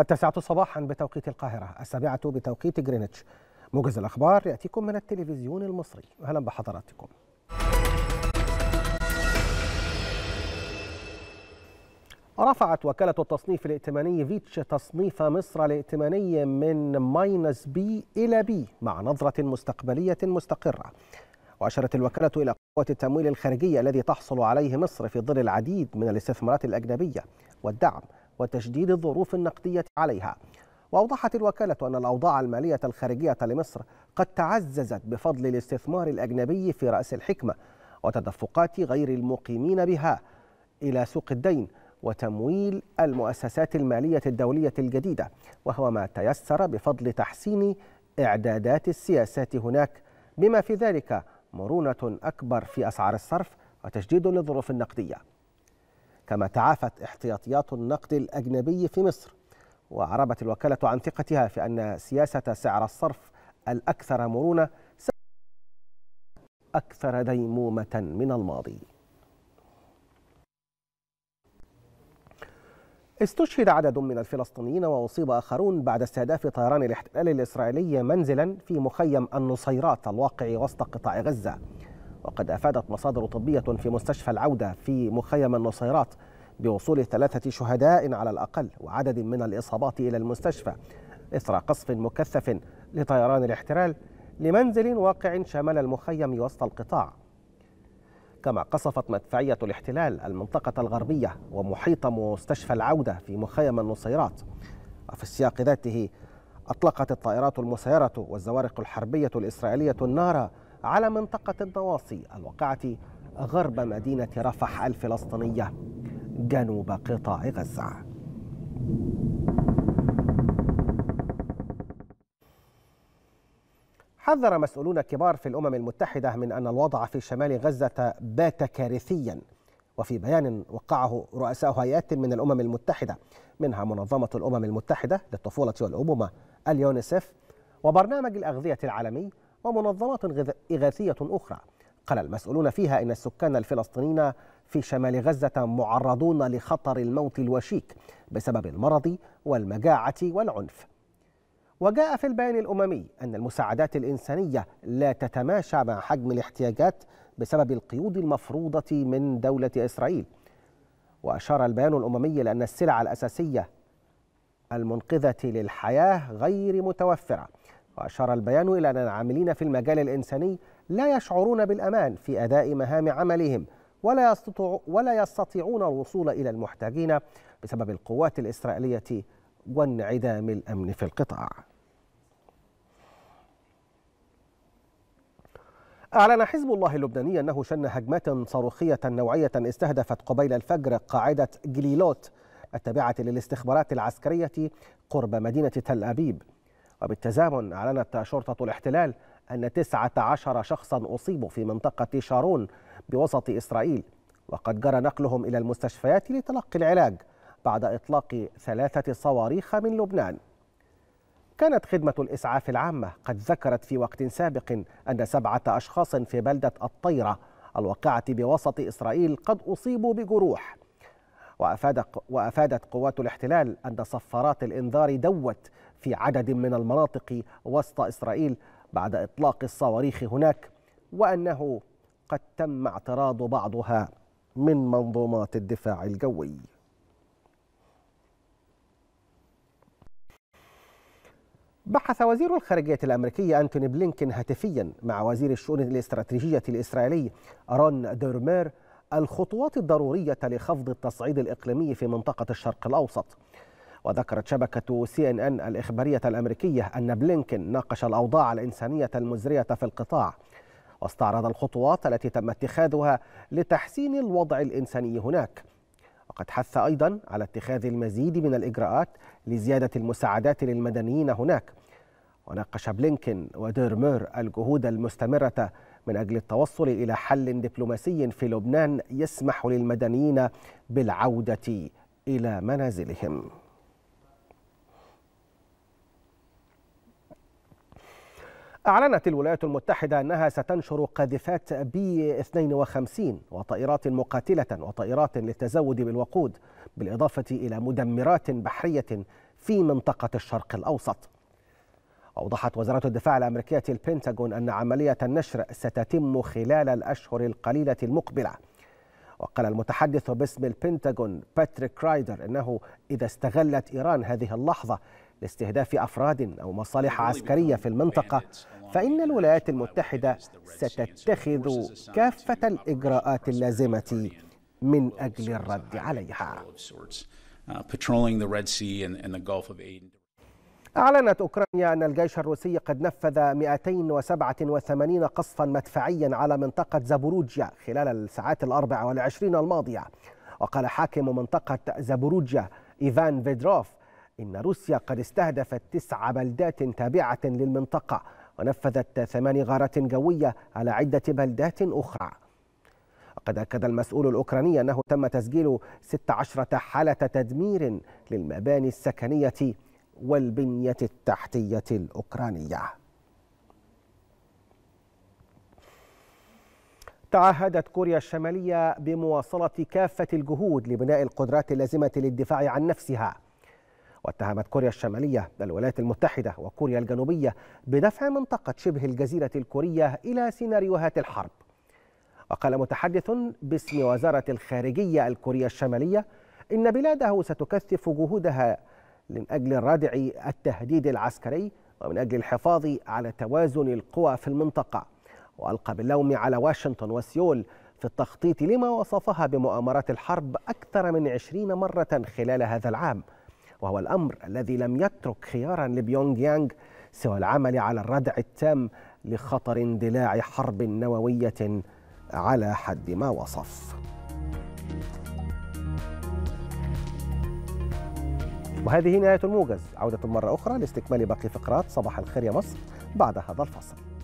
التاسعة صباحا بتوقيت القاهرة السابعة بتوقيت جرينتش موجز الأخبار يأتيكم من التلفزيون المصري أهلا بحضراتكم رفعت وكالة التصنيف الائتماني فيتش تصنيف مصر الائتماني من ماينس بي إلى بي مع نظرة مستقبلية مستقرة وأشارت الوكالة إلى قوة التمويل الخارجي الذي تحصل عليه مصر في ظل العديد من الاستثمارات الأجنبية والدعم وتشديد الظروف النقدية عليها وأوضحت الوكالة أن الأوضاع المالية الخارجية لمصر قد تعززت بفضل الاستثمار الأجنبي في رأس الحكمة وتدفقات غير المقيمين بها إلى سوق الدين وتمويل المؤسسات المالية الدولية الجديدة وهو ما تيسر بفضل تحسين إعدادات السياسات هناك بما في ذلك مرونة أكبر في أسعار الصرف وتشديد للظروف النقدية كما تعافت احتياطيات النقد الأجنبي في مصر وعربت الوكالة عن ثقتها في أن سياسة سعر الصرف الأكثر مرونة أكثر ديمومة من الماضي استشهد عدد من الفلسطينيين وأصيب آخرون بعد استهداف طيران الاحتلال الإسرائيلي منزلا في مخيم النصيرات الواقع وسط قطاع غزة وقد أفادت مصادر طبية في مستشفى العودة في مخيم النصيرات بوصول ثلاثة شهداء على الأقل وعدد من الإصابات إلى المستشفى إثر قصف مكثف لطيران الاحتلال لمنزل واقع شمال المخيم وسط القطاع كما قصفت مدفعية الاحتلال المنطقة الغربية ومحيط مستشفى العودة في مخيم النصيرات وفي السياق ذاته أطلقت الطائرات المسيرة والزوارق الحربية الإسرائيلية النار على منطقة النواصي الواقعة غرب مدينة رفح الفلسطينية جنوب قطاع غزة حذر مسؤولون كبار في الأمم المتحدة من أن الوضع في شمال غزة بات كارثيا وفي بيان وقعه رؤساء هيئات من الأمم المتحدة منها منظمة الأمم المتحدة للطفولة والأمومة اليونيسف وبرنامج الأغذية العالمي ومنظمات إغاثية أخرى قال المسؤولون فيها إن السكان الفلسطينيين في شمال غزة معرضون لخطر الموت الوشيك بسبب المرض والمجاعة والعنف وجاء في البيان الأممي أن المساعدات الإنسانية لا تتماشى مع حجم الاحتياجات بسبب القيود المفروضة من دولة إسرائيل وأشار البيان الأممي لأن السلع الأساسية المنقذة للحياة غير متوفرة وأشار البيان إلى أن العاملين في المجال الإنساني لا يشعرون بالأمان في أداء مهام عملهم ولا, يستطيع ولا يستطيعون الوصول إلى المحتاجين بسبب القوات الإسرائيلية وانعدام الأمن في القطاع أعلن حزب الله اللبناني أنه شن هجمات صاروخية نوعية استهدفت قبيل الفجر قاعدة جليلوت التابعة للاستخبارات العسكرية قرب مدينة تل أبيب وبالتزامن أعلنت شرطة الاحتلال أن 19 شخصا أصيبوا في منطقة شارون بوسط إسرائيل وقد جرى نقلهم إلى المستشفيات لتلقي العلاج بعد إطلاق ثلاثة صواريخ من لبنان كانت خدمة الإسعاف العامة قد ذكرت في وقت سابق أن سبعة أشخاص في بلدة الطيرة الواقعة بوسط إسرائيل قد أصيبوا بجروح وأفادت قوات الاحتلال أن صفارات الإنذار دوت في عدد من المناطق وسط إسرائيل بعد إطلاق الصواريخ هناك وأنه قد تم اعتراض بعضها من منظومات الدفاع الجوي بحث وزير الخارجية الأمريكي أنتوني بلينكين هاتفيا مع وزير الشؤون الاستراتيجية الإسرائيلي رون ديرمير الخطوات الضرورية لخفض التصعيد الإقليمي في منطقة الشرق الأوسط وذكرت شبكة سي ان ان الإخبارية الأمريكية أن بلينكن ناقش الأوضاع الإنسانية المزرية في القطاع واستعرض الخطوات التي تم اتخاذها لتحسين الوضع الإنساني هناك وقد حث أيضا على اتخاذ المزيد من الإجراءات لزيادة المساعدات للمدنيين هناك وناقش بلينكن وديرمير الجهود المستمرة من أجل التوصل إلى حل دبلوماسي في لبنان يسمح للمدنيين بالعودة إلى منازلهم أعلنت الولايات المتحدة أنها ستنشر قاذفات بي 52 وطائرات مقاتلة وطائرات للتزود بالوقود بالإضافة إلى مدمرات بحرية في منطقة الشرق الأوسط أوضحت وزارة الدفاع الأمريكية البنتاغون أن عملية النشر ستتم خلال الأشهر القليلة المقبلة وقال المتحدث باسم البنتاغون باتريك رايدر أنه إذا استغلت إيران هذه اللحظة لاستهداف أفراد أو مصالح عسكرية في المنطقة فإن الولايات المتحدة ستتخذ كافة الإجراءات اللازمة من أجل الرد عليها أعلنت أوكرانيا أن الجيش الروسي قد نفذ 287 قصفا مدفعيا على منطقة زابوروجيا خلال الساعات الأربع والعشرين الماضية وقال حاكم منطقة زابوروجيا إيفان فيدروف إن روسيا قد استهدفت تسع بلدات تابعة للمنطقة ونفذت ثمان غارات جوية على عدة بلدات أخرى وقد أكد المسؤول الأوكراني أنه تم تسجيل 16 حالة تدمير للمباني السكنية والبنية التحتية الأوكرانية تعهدت كوريا الشمالية بمواصلة كافة الجهود لبناء القدرات اللازمة للدفاع عن نفسها واتهمت كوريا الشمالية الولايات المتحدة وكوريا الجنوبية بدفع منطقة شبه الجزيرة الكورية إلى سيناريوهات الحرب وقال متحدث باسم وزارة الخارجية الكورية الشمالية إن بلاده ستكثف جهودها من أجل الردع التهديد العسكري ومن أجل الحفاظ على توازن القوى في المنطقة وألقى باللوم على واشنطن وسيول في التخطيط لما وصفها بمؤامرات الحرب أكثر من عشرين مرة خلال هذا العام وهو الأمر الذي لم يترك خيارا لبيونغ يانغ سوى العمل على الردع التام لخطر اندلاع حرب نووية على حد ما وصف وهذه نهاية الموجز عودة مرة أخرى لاستكمال باقي فقرات صباح الخير يا مصر بعد هذا الفصل